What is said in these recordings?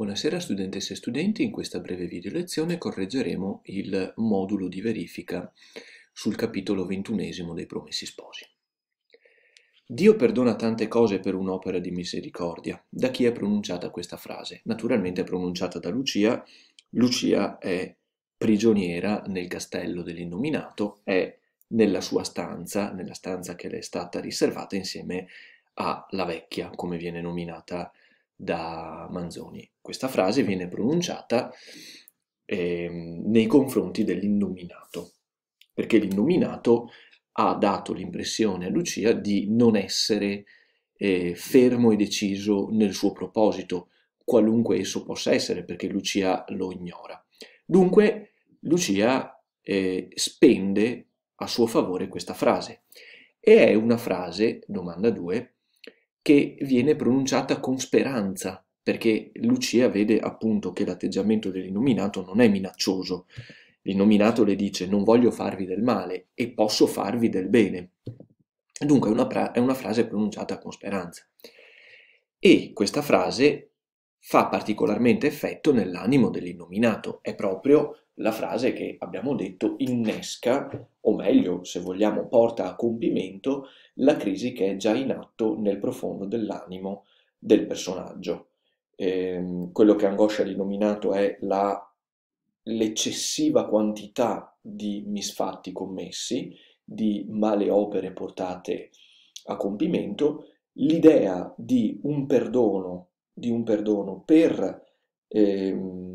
Buonasera studentesse e studenti, in questa breve video lezione correggeremo il modulo di verifica sul capitolo ventunesimo dei Promessi Sposi. Dio perdona tante cose per un'opera di misericordia. Da chi è pronunciata questa frase? Naturalmente è pronunciata da Lucia. Lucia è prigioniera nel castello dell'innominato, è nella sua stanza, nella stanza che le è stata riservata insieme alla vecchia, come viene nominata Lucia da Manzoni. Questa frase viene pronunciata eh, nei confronti dell'innominato, perché l'innominato ha dato l'impressione a Lucia di non essere eh, fermo e deciso nel suo proposito, qualunque esso possa essere, perché Lucia lo ignora. Dunque, Lucia eh, spende a suo favore questa frase. E è una frase, domanda 2, che viene pronunciata con speranza, perché Lucia vede appunto che l'atteggiamento dell'innominato non è minaccioso. L'innominato le dice non voglio farvi del male e posso farvi del bene. Dunque è una, pra- è una frase pronunciata con speranza. E questa frase fa particolarmente effetto nell'animo dell'innominato, è proprio la frase che abbiamo detto innesca, o meglio, se vogliamo, porta a compimento la crisi che è già in atto nel profondo dell'animo del personaggio. Ehm, quello che Angoscia ha denominato è la, l'eccessiva quantità di misfatti commessi, di male opere portate a compimento, l'idea di un perdono, di un perdono per ehm,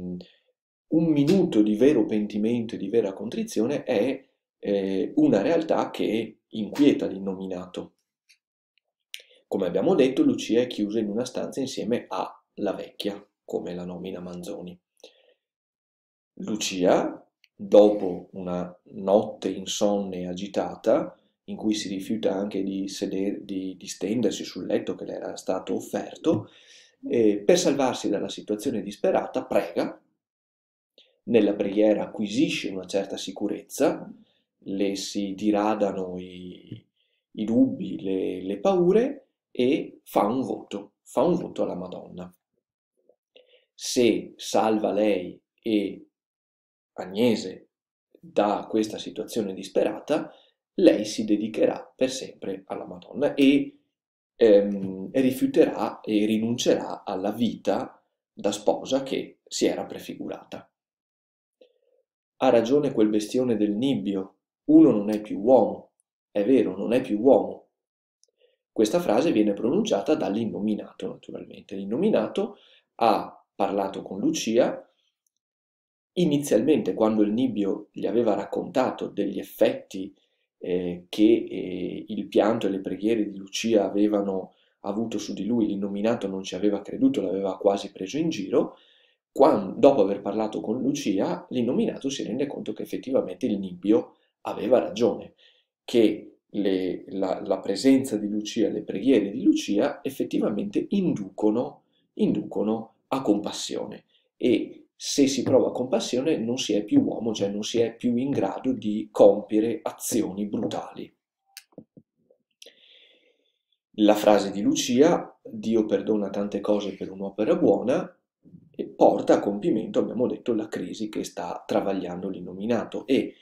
un minuto di vero pentimento e di vera contrizione è eh, una realtà che inquieta l'innominato. Come abbiamo detto, Lucia è chiusa in una stanza insieme a la vecchia, come la nomina Manzoni. Lucia, dopo una notte insonne e agitata, in cui si rifiuta anche di, sedere, di, di stendersi sul letto che le era stato offerto, eh, per salvarsi dalla situazione disperata prega nella preghiera acquisisce una certa sicurezza, le si diradano i, i dubbi, le, le paure e fa un voto, fa un voto alla Madonna. Se salva lei e Agnese da questa situazione disperata, lei si dedicherà per sempre alla Madonna e ehm, rifiuterà e rinuncerà alla vita da sposa che si era prefigurata. Ha ragione quel bestione del Nibbio. Uno non è più uomo. È vero, non è più uomo. Questa frase viene pronunciata dall'innominato, naturalmente. L'innominato ha parlato con Lucia. Inizialmente, quando il Nibbio gli aveva raccontato degli effetti eh, che eh, il pianto e le preghiere di Lucia avevano avuto su di lui, l'innominato non ci aveva creduto, l'aveva quasi preso in giro, quando, dopo aver parlato con Lucia, l'innominato si rende conto che effettivamente il Nibbio aveva ragione, che le, la, la, presenza di Lucia, le preghiere di Lucia effettivamente inducono, inducono a compassione e se si prova compassione non si è più uomo, cioè non si è più in grado di compiere azioni brutali. La frase di Lucia, Dio perdona tante cose per un'opera buona, e porta a compimento, abbiamo detto, la crisi che sta travagliando l'innominato e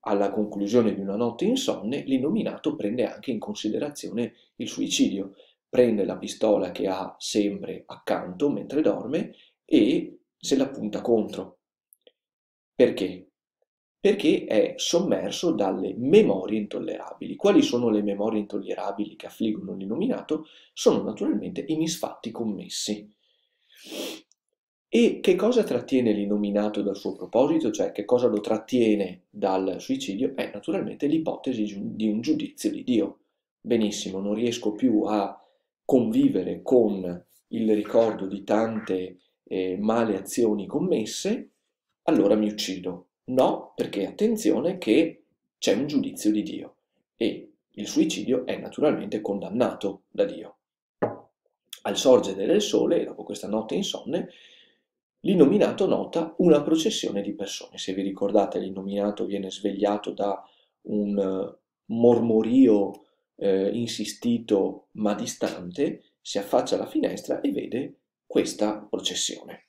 alla conclusione di una notte insonne l'innominato prende anche in considerazione il suicidio, prende la pistola che ha sempre accanto mentre dorme e se la punta contro. Perché? Perché è sommerso dalle memorie intollerabili. Quali sono le memorie intollerabili che affliggono l'innominato? Sono naturalmente i misfatti commessi. E che cosa trattiene l'innominato dal suo proposito, cioè che cosa lo trattiene dal suicidio? È naturalmente l'ipotesi di un giudizio di Dio. Benissimo, non riesco più a convivere con il ricordo di tante eh, male azioni commesse, allora mi uccido. No, perché attenzione che c'è un giudizio di Dio e il suicidio è naturalmente condannato da Dio. Al sorgere del sole, dopo questa notte insonne, L'innominato nota una processione di persone. Se vi ricordate, l'innominato viene svegliato da un eh, mormorio eh, insistito ma distante, si affaccia alla finestra e vede questa processione.